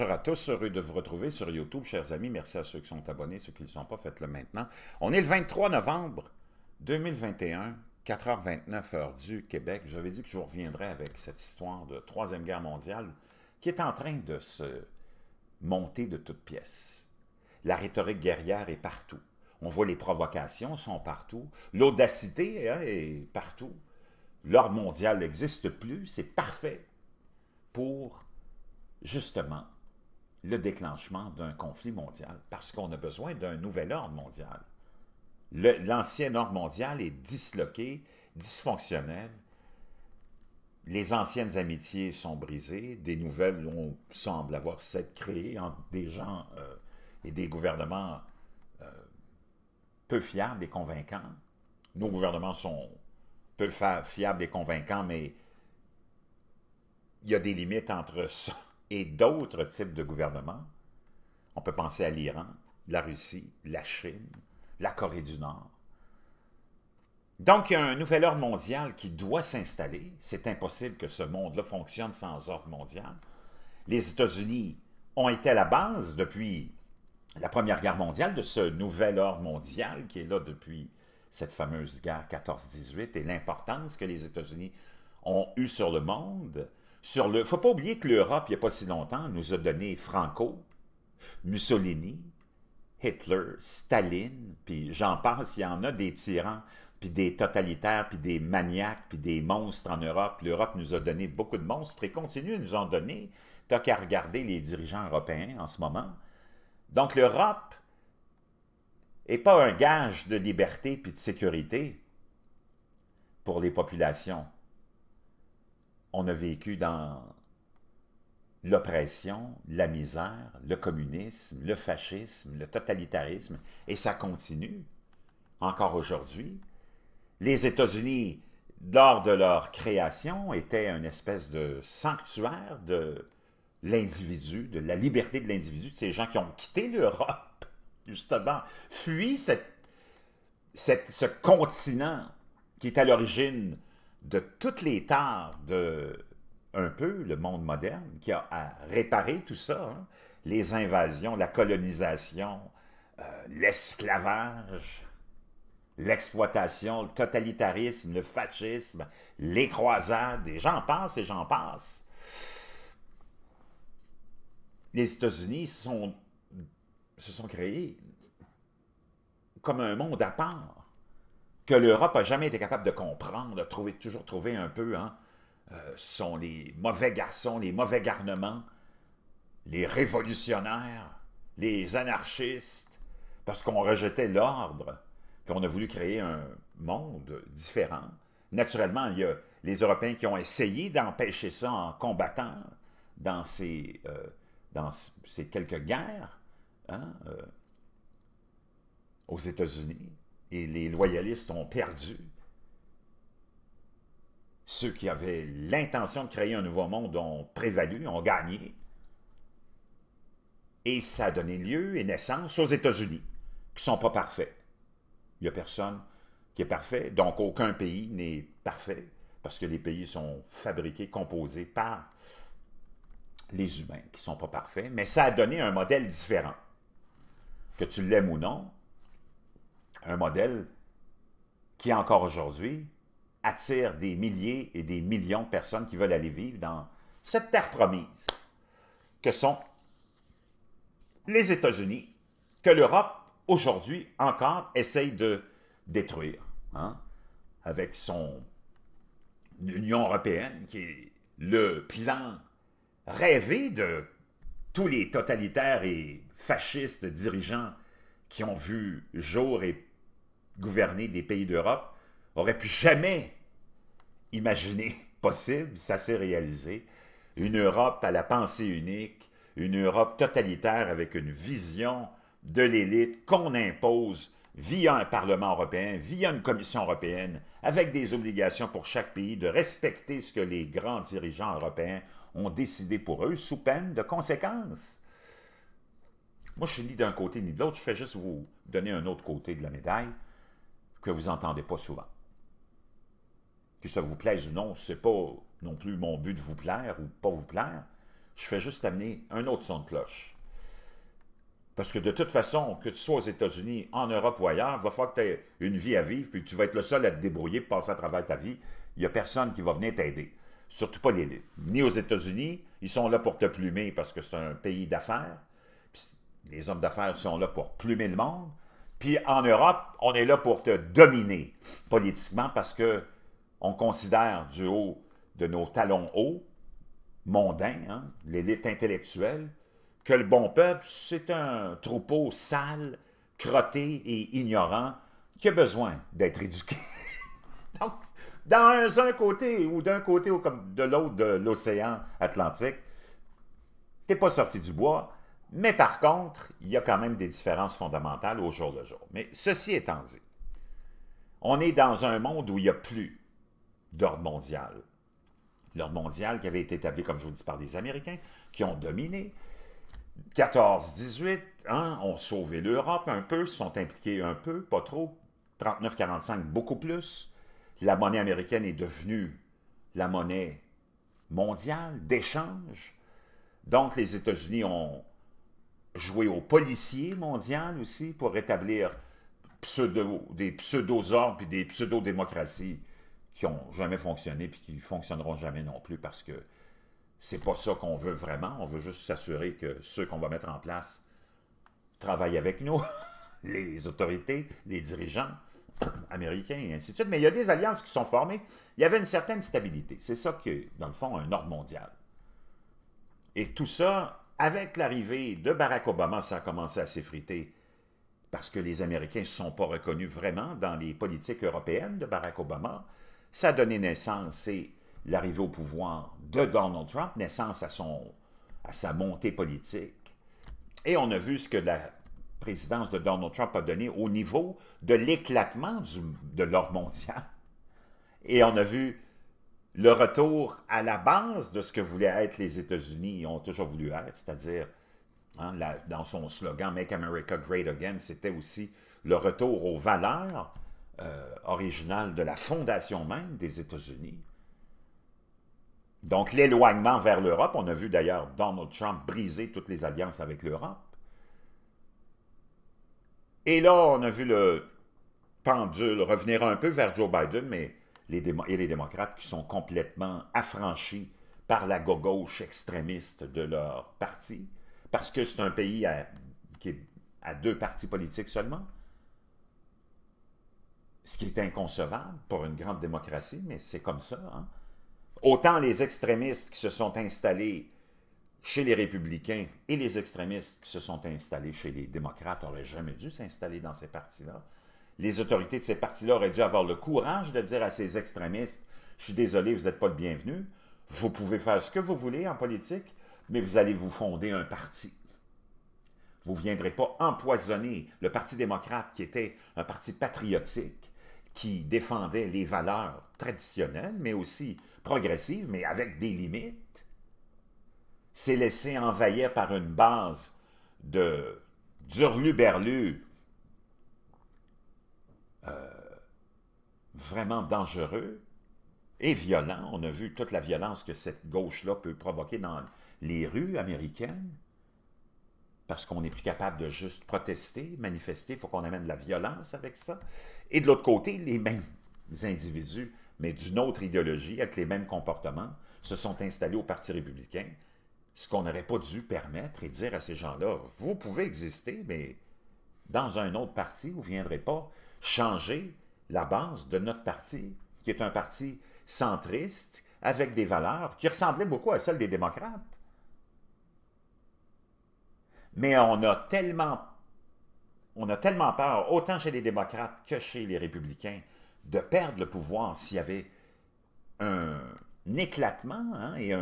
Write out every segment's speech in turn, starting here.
Bonjour à tous, heureux de vous retrouver sur YouTube, chers amis. Merci à ceux qui sont abonnés, ceux qui ne le sont pas, faites-le maintenant. On est le 23 novembre 2021, 4h29 heure du Québec. J'avais dit que je vous reviendrai avec cette histoire de Troisième Guerre mondiale qui est en train de se monter de toutes pièces. La rhétorique guerrière est partout. On voit les provocations sont partout. L'audacité hein, est partout. L'ordre mondial n'existe plus. C'est parfait pour, justement, le déclenchement d'un conflit mondial, parce qu'on a besoin d'un nouvel ordre mondial. L'ancien ordre mondial est disloqué, dysfonctionnel. Les anciennes amitiés sont brisées, des nouvelles on semble avoir cette créées entre des gens euh, et des gouvernements euh, peu fiables et convaincants. Nos gouvernements sont peu fiables et convaincants, mais il y a des limites entre ça et d'autres types de gouvernements. On peut penser à l'Iran, la Russie, la Chine, la Corée du Nord. Donc, il y a un nouvel ordre mondial qui doit s'installer. C'est impossible que ce monde-là fonctionne sans ordre mondial. Les États-Unis ont été à la base depuis la Première Guerre mondiale de ce nouvel ordre mondial qui est là depuis cette fameuse guerre 14-18 et l'importance que les États-Unis ont eue sur le monde sur le... faut pas oublier que l'Europe, il n'y a pas si longtemps, nous a donné Franco, Mussolini, Hitler, Staline, puis j'en pense, il y en a des tyrans, puis des totalitaires, puis des maniaques, puis des monstres en Europe. L'Europe nous a donné beaucoup de monstres et continue à nous en donner. T'as qu'à regarder les dirigeants européens en ce moment. Donc l'Europe n'est pas un gage de liberté puis de sécurité pour les populations on a vécu dans l'oppression, la misère, le communisme, le fascisme, le totalitarisme, et ça continue encore aujourd'hui. Les États-Unis, lors de leur création, étaient une espèce de sanctuaire de l'individu, de la liberté de l'individu, de ces gens qui ont quitté l'Europe, justement, fui cette, ce continent qui est à l'origine de toutes les tares de un peu le monde moderne qui a réparé tout ça, hein. les invasions, la colonisation, euh, l'esclavage, l'exploitation, le totalitarisme, le fascisme, les croisades, et j'en passe et j'en passe. Les États-Unis se sont créés comme un monde à part que l'Europe n'a jamais été capable de comprendre, de trouver, toujours trouvé un peu, hein, euh, sont les mauvais garçons, les mauvais garnements, les révolutionnaires, les anarchistes, parce qu'on rejetait l'ordre, qu'on a voulu créer un monde différent. Naturellement, il y a les Européens qui ont essayé d'empêcher ça en combattant dans ces, euh, quelques guerres hein, euh, aux États-Unis, et les loyalistes ont perdu. Ceux qui avaient l'intention de créer un nouveau monde ont prévalu, ont gagné. Et ça a donné lieu et naissance aux États-Unis, qui ne sont pas parfaits. Il n'y a personne qui est parfait, donc aucun pays n'est parfait, parce que les pays sont fabriqués, composés par les humains, qui ne sont pas parfaits, mais ça a donné un modèle différent. Que tu l'aimes ou non, un modèle qui, encore aujourd'hui, attire des milliers et des millions de personnes qui veulent aller vivre dans cette terre promise que sont les États-Unis, que l'Europe, aujourd'hui encore, essaye de détruire, hein, avec son Union européenne, qui est le plan rêvé de tous les totalitaires et fascistes dirigeants qui ont vu jour et gouverner des pays d'Europe aurait pu jamais imaginer possible, ça s'est réalisé, une Europe à la pensée unique, une Europe totalitaire avec une vision de l'élite qu'on impose via un Parlement européen, via une Commission européenne, avec des obligations pour chaque pays de respecter ce que les grands dirigeants européens ont décidé pour eux, sous peine de conséquences. Moi, je suis ni d'un côté ni de l'autre, je fais juste vous donner un autre côté de la médaille que vous n'entendez pas souvent. Que ça vous plaise ou non, c'est pas non plus mon but de vous plaire ou pas vous plaire. Je fais juste amener un autre son de cloche. Parce que de toute façon, que tu sois aux États-Unis, en Europe ou ailleurs, il va falloir que tu aies une vie à vivre, puis tu vas être le seul à te débrouiller passer à travers ta vie. Il n'y a personne qui va venir t'aider. Surtout pas les Ni aux États-Unis, ils sont là pour te plumer parce que c'est un pays d'affaires. Les hommes d'affaires sont là pour plumer le monde. Puis en Europe, on est là pour te dominer politiquement parce que on considère du haut de nos talons hauts, mondains, hein, l'élite intellectuelle, que le bon peuple, c'est un troupeau sale, crotté et ignorant qui a besoin d'être éduqué. Donc, dans un côté ou d'un côté ou comme de l'autre de l'océan Atlantique, t'es pas sorti du bois, mais par contre, il y a quand même des différences fondamentales au jour le jour. Mais ceci étant dit, on est dans un monde où il n'y a plus d'ordre mondial. L'ordre mondial qui avait été établi, comme je vous dis, par les Américains, qui ont dominé. 14-18, hein, ont sauvé l'Europe un peu, se sont impliqués un peu, pas trop. 39-45, beaucoup plus. La monnaie américaine est devenue la monnaie mondiale d'échange. Donc, les États-Unis ont jouer aux policiers mondial aussi pour rétablir des pseudo-ordres puis des pseudo-démocraties qui n'ont jamais fonctionné puis qui ne fonctionneront jamais non plus parce que c'est pas ça qu'on veut vraiment. On veut juste s'assurer que ceux qu'on va mettre en place travaillent avec nous, les autorités, les dirigeants américains et ainsi de suite. Mais il y a des alliances qui sont formées. Il y avait une certaine stabilité. C'est ça qui est, dans le fond, un ordre mondial. Et tout ça avec l'arrivée de Barack Obama, ça a commencé à s'effriter parce que les Américains ne sont pas reconnus vraiment dans les politiques européennes de Barack Obama. Ça a donné naissance, et l'arrivée au pouvoir de Donald Trump, naissance à, son, à sa montée politique. Et on a vu ce que la présidence de Donald Trump a donné au niveau de l'éclatement de l'ordre mondial. Et on a vu le retour à la base de ce que voulaient être les États-Unis, ils ont toujours voulu être, c'est-à-dire, hein, dans son slogan « Make America Great Again », c'était aussi le retour aux valeurs euh, originales de la fondation même des États-Unis. Donc, l'éloignement vers l'Europe, on a vu d'ailleurs Donald Trump briser toutes les alliances avec l'Europe. Et là, on a vu le pendule revenir un peu vers Joe Biden, mais et les démocrates qui sont complètement affranchis par la gauche extrémiste de leur parti, parce que c'est un pays qui a deux partis politiques seulement, ce qui est inconcevable pour une grande démocratie, mais c'est comme ça. Hein. Autant les extrémistes qui se sont installés chez les républicains et les extrémistes qui se sont installés chez les démocrates n'auraient jamais dû s'installer dans ces partis-là les autorités de ces partis-là auraient dû avoir le courage de dire à ces extrémistes « Je suis désolé, vous n'êtes pas le bienvenu. Vous pouvez faire ce que vous voulez en politique, mais vous allez vous fonder un parti. Vous ne viendrez pas empoisonner le Parti démocrate, qui était un parti patriotique, qui défendait les valeurs traditionnelles, mais aussi progressives, mais avec des limites. s'est laissé envahir par une base de berlu, vraiment dangereux et violent. On a vu toute la violence que cette gauche-là peut provoquer dans les rues américaines parce qu'on n'est plus capable de juste protester, manifester, il faut qu'on amène de la violence avec ça. Et de l'autre côté, les mêmes individus, mais d'une autre idéologie, avec les mêmes comportements, se sont installés au Parti républicain, ce qu'on n'aurait pas dû permettre et dire à ces gens-là, vous pouvez exister, mais dans un autre parti, vous ne viendrez pas changer la base de notre parti, qui est un parti centriste, avec des valeurs qui ressemblaient beaucoup à celles des démocrates. Mais on a tellement, on a tellement peur, autant chez les démocrates que chez les républicains, de perdre le pouvoir s'il y avait un, éclatement hein, et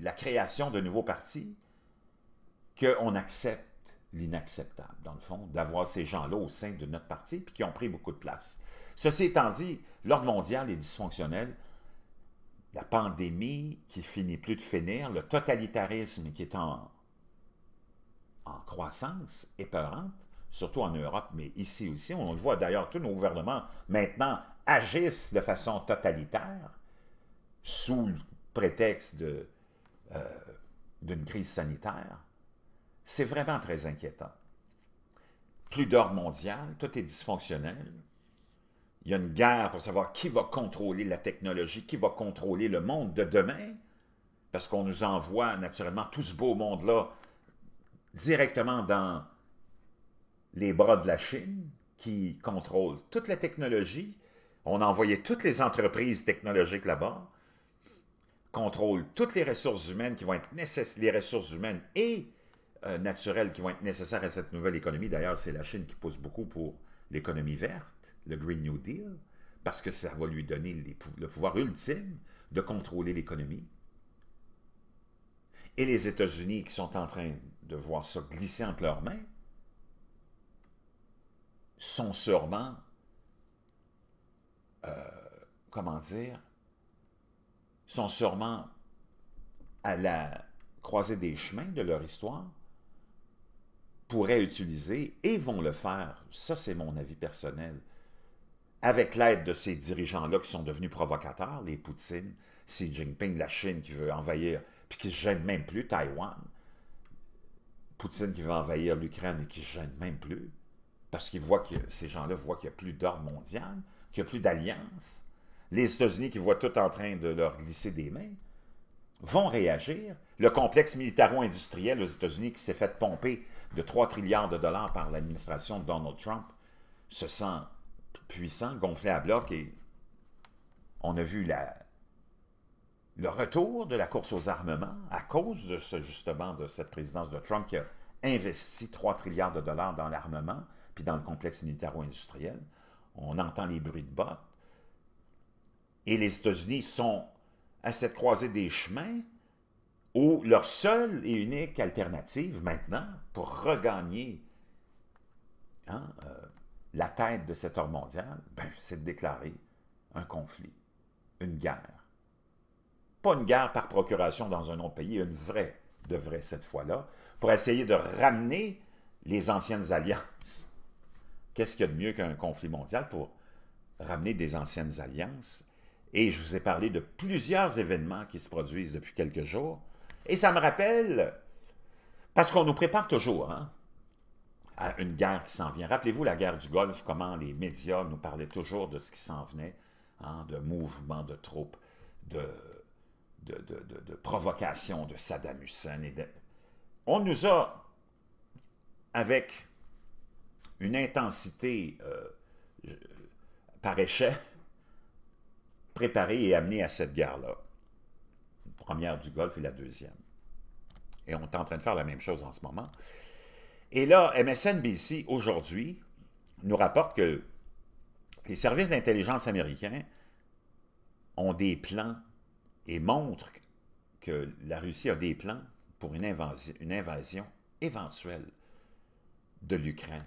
la création de nouveaux partis, qu'on accepte l'inacceptable, dans le fond, d'avoir ces gens-là au sein de notre parti, puis qui ont pris beaucoup de place. Ceci étant dit, l'ordre mondial est dysfonctionnel. La pandémie qui finit plus de finir, le totalitarisme qui est en, en croissance épeurante, surtout en Europe, mais ici aussi, on le voit d'ailleurs, tous nos gouvernements maintenant agissent de façon totalitaire sous le prétexte euh, d'une crise sanitaire c'est vraiment très inquiétant. Plus d'ordre mondial, tout est dysfonctionnel. Il y a une guerre pour savoir qui va contrôler la technologie, qui va contrôler le monde de demain, parce qu'on nous envoie naturellement tout ce beau monde-là directement dans les bras de la Chine, qui contrôle toute la technologie. On a envoyé toutes les entreprises technologiques là-bas, contrôle toutes les ressources humaines qui vont être nécessaires, les ressources humaines et euh, qui vont être nécessaires à cette nouvelle économie. D'ailleurs, c'est la Chine qui pousse beaucoup pour l'économie verte, le Green New Deal, parce que ça va lui donner le pouvoir ultime de contrôler l'économie. Et les États-Unis qui sont en train de voir ça glisser entre leurs mains sont sûrement, euh, comment dire, sont sûrement à la croisée des chemins de leur histoire pourraient utiliser et vont le faire, ça c'est mon avis personnel, avec l'aide de ces dirigeants-là qui sont devenus provocateurs, les Poutines, Xi Jinping, la Chine qui veut envahir, puis qui ne gêne même plus Taïwan, Poutine qui veut envahir l'Ukraine et qui ne gêne même plus, parce qu'ils voit que ces gens-là voient qu'il n'y a plus d'ordre mondial, qu'il n'y a plus d'alliance, les États-Unis qui voient tout en train de leur glisser des mains, vont réagir. Le complexe militaro-industriel aux États-Unis qui s'est fait pomper de 3 trilliards de dollars par l'administration de Donald Trump se sent puissant, gonflé à bloc et on a vu le retour de la course aux armements à cause de ce, justement de cette présidence de Trump qui a investi 3 trilliards de dollars dans l'armement puis dans le complexe militaro-industriel. On entend les bruits de bottes. Et les États-Unis sont à cette croisée des chemins où leur seule et unique alternative maintenant pour regagner hein, euh, la tête de cet ordre mondial, ben, c'est de déclarer un conflit, une guerre. Pas une guerre par procuration dans un autre pays, une vraie, de vraie cette fois-là, pour essayer de ramener les anciennes alliances. Qu'est-ce qu'il y a de mieux qu'un conflit mondial pour ramener des anciennes alliances? Et je vous ai parlé de plusieurs événements qui se produisent depuis quelques jours et ça me rappelle, parce qu'on nous prépare toujours hein, à une guerre qui s'en vient. Rappelez-vous la guerre du Golfe, comment les médias nous parlaient toujours de ce qui s'en venait, hein, de mouvements de troupes, de, de, de, de provocations de Saddam Hussein. Et On nous a, avec une intensité euh, par échec, préparé et amené à cette guerre-là première du Golfe et la deuxième. Et on est en train de faire la même chose en ce moment. Et là, MSNBC, aujourd'hui, nous rapporte que les services d'intelligence américains ont des plans et montrent que la Russie a des plans pour une invasion, éventuelle de l'Ukraine.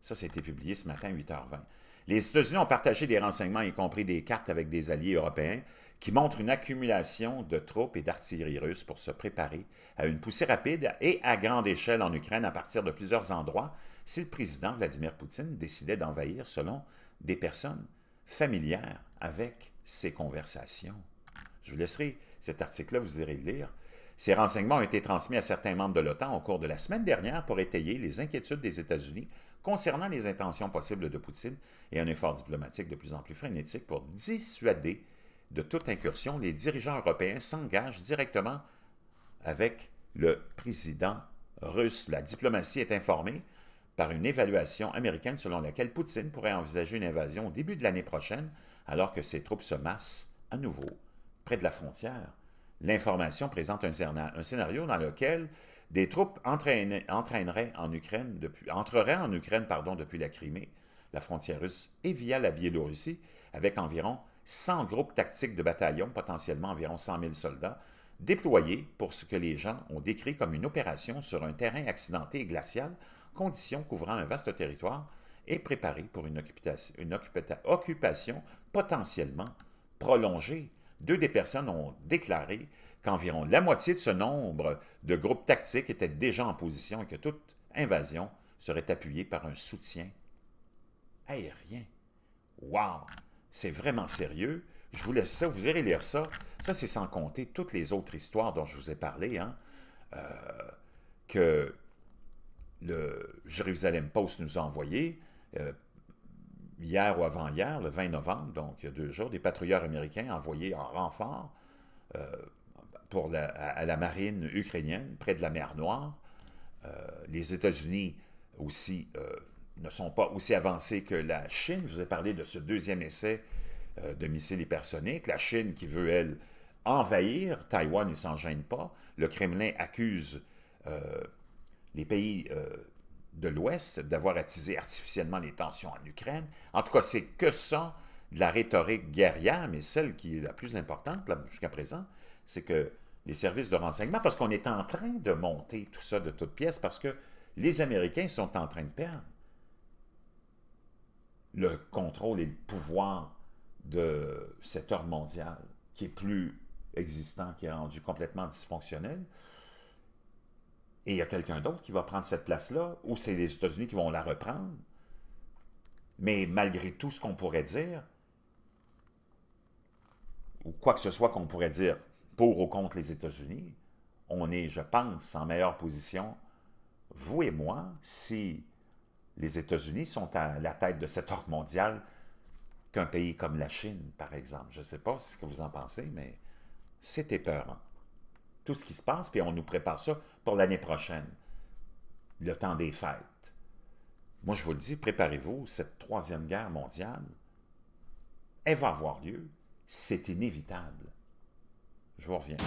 Ça, ça a été publié ce matin, 8h20. Les États-Unis ont partagé des renseignements, y compris des cartes avec des alliés européens, qui montre une accumulation de troupes et d'artillerie russes pour se préparer à une poussée rapide et à grande échelle en Ukraine à partir de plusieurs endroits si le président Vladimir Poutine décidait d'envahir selon des personnes familières avec ces conversations. Je vous laisserai cet article-là, vous irez le lire. Ces renseignements ont été transmis à certains membres de l'OTAN au cours de la semaine dernière pour étayer les inquiétudes des États-Unis concernant les intentions possibles de Poutine et un effort diplomatique de plus en plus frénétique pour dissuader de toute incursion, les dirigeants européens s'engagent directement avec le président russe. La diplomatie est informée par une évaluation américaine selon laquelle Poutine pourrait envisager une invasion au début de l'année prochaine, alors que ses troupes se massent à nouveau près de la frontière. L'information présente un, scénario dans lequel des troupes entraîneraient en Ukraine entreraient en Ukraine pardon, depuis la Crimée, la frontière russe, et via la Biélorussie, avec environ 100 groupes tactiques de bataillons, potentiellement environ 100 000 soldats, déployés pour ce que les gens ont décrit comme une opération sur un terrain accidenté et glacial, condition couvrant un vaste territoire, et préparés pour une, occupation potentiellement prolongée. Deux des personnes ont déclaré qu'environ la moitié de ce nombre de groupes tactiques étaient déjà en position et que toute invasion serait appuyée par un soutien aérien. Wow! C'est vraiment sérieux. Je vous laisse ça, vous irez lire ça. Ça, c'est sans compter toutes les autres histoires dont je vous ai parlé, hein. euh, que le Jérusalem Post nous a envoyées euh, hier ou avant-hier, le 20 novembre, donc il y a deux jours, des patrouilleurs américains envoyés en renfort euh, pour à la marine ukrainienne près de la mer Noire. les États-Unis aussi ne sont pas aussi avancés que la Chine. Je vous ai parlé de ce deuxième essai euh, de missiles hypersoniques. La Chine qui veut, elle, envahir Taïwan, ne s'en gêne pas. Le Kremlin accuse euh, les pays euh, de l'Ouest d'avoir attisé artificiellement les tensions en Ukraine. En tout cas, c'est que ça, de la rhétorique guerrière, mais celle qui est la plus importante jusqu'à présent, c'est que les services de renseignement, parce qu'on est en train de monter tout ça de toutes pièces, parce que les Américains sont en train de perdre le contrôle et le pouvoir de cet ordre mondial qui est plus existant, qui est rendu complètement dysfonctionnel. Et il y a quelqu'un d'autre qui va prendre cette place-là, ou c'est les États-Unis qui vont la reprendre. Mais malgré tout ce qu'on pourrait dire, ou quoi que ce soit qu'on pourrait dire pour ou contre les États-Unis, on est, je pense, en meilleure position, vous et moi, si les États-Unis sont à la tête de cet ordre mondial qu'un pays comme la Chine, par exemple. Je ne sais pas ce que vous en pensez, mais c'est épeurant. Tout ce qui se passe, puis on nous prépare ça pour l'année prochaine, le temps des fêtes. Moi, je vous le dis, préparez-vous, cette troisième guerre mondiale, elle va avoir lieu, c'est inévitable. Je vous reviens.